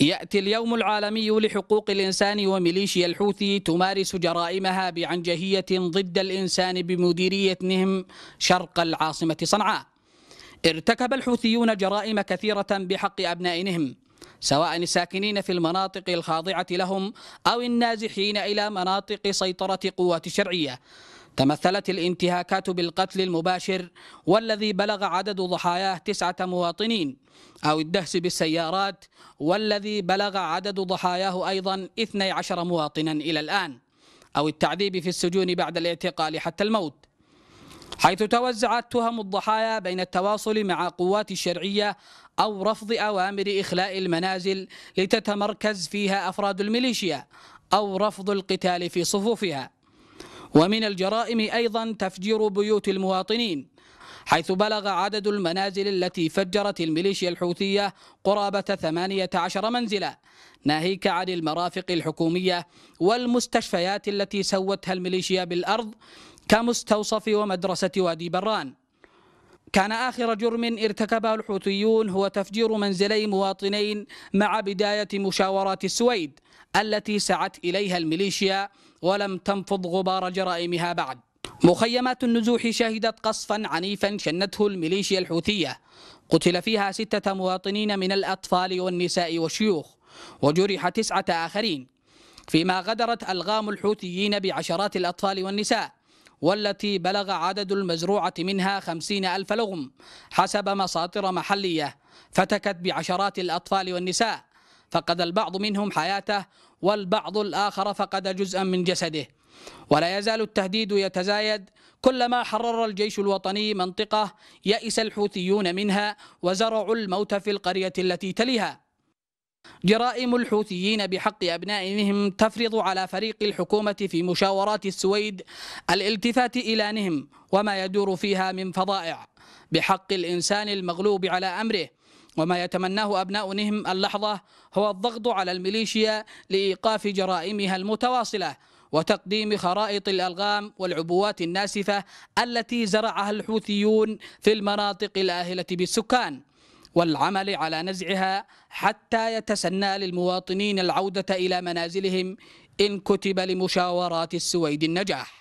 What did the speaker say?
يأتي اليوم العالمي لحقوق الإنسان وميليشيا الحوثي تمارس جرائمها بعنجهية ضد الإنسان بمديريتهم شرق العاصمة صنعاء ارتكب الحوثيون جرائم كثيرة بحق أبنائهم سواء الساكنين في المناطق الخاضعة لهم أو النازحين إلى مناطق سيطرة قوات شرعية تمثلت الانتهاكات بالقتل المباشر والذي بلغ عدد ضحاياه تسعة مواطنين أو الدهس بالسيارات والذي بلغ عدد ضحاياه أيضا 12 مواطنا إلى الآن أو التعذيب في السجون بعد الاعتقال حتى الموت حيث توزعت تهم الضحايا بين التواصل مع قوات الشرعية أو رفض أوامر إخلاء المنازل لتتمركز فيها أفراد الميليشيا أو رفض القتال في صفوفها ومن الجرائم أيضا تفجير بيوت المواطنين حيث بلغ عدد المنازل التي فجرت الميليشيا الحوثية قرابة 18 منزلا ناهيك عن المرافق الحكومية والمستشفيات التي سوتها الميليشيا بالأرض كمستوصف ومدرسة وادي بران كان آخر جرم ارتكبه الحوثيون هو تفجير منزلي مواطنين مع بداية مشاورات السويد التي سعت إليها الميليشيا ولم تنفض غبار جرائمها بعد مخيمات النزوح شهدت قصفا عنيفا شنته الميليشيا الحوثية قتل فيها ستة مواطنين من الأطفال والنساء والشيوخ وجرح تسعة آخرين فيما غدرت ألغام الحوثيين بعشرات الأطفال والنساء والتي بلغ عدد المزروعة منها خمسين ألف لغم حسب مصادر محلية فتكت بعشرات الأطفال والنساء فقد البعض منهم حياته والبعض الآخر فقد جزءا من جسده ولا يزال التهديد يتزايد كلما حرر الجيش الوطني منطقة يأس الحوثيون منها وزرعوا الموت في القرية التي تليها جرائم الحوثيين بحق أبنائهم تفرض على فريق الحكومة في مشاورات السويد الالتفات إلى نهم وما يدور فيها من فضائع بحق الإنسان المغلوب على أمره وما يتمناه أبناء نهم اللحظة هو الضغط على الميليشيا لإيقاف جرائمها المتواصلة وتقديم خرائط الألغام والعبوات الناسفة التي زرعها الحوثيون في المناطق الآهلة بالسكان والعمل على نزعها حتى يتسنى للمواطنين العودة إلى منازلهم إن كتب لمشاورات السويد النجاح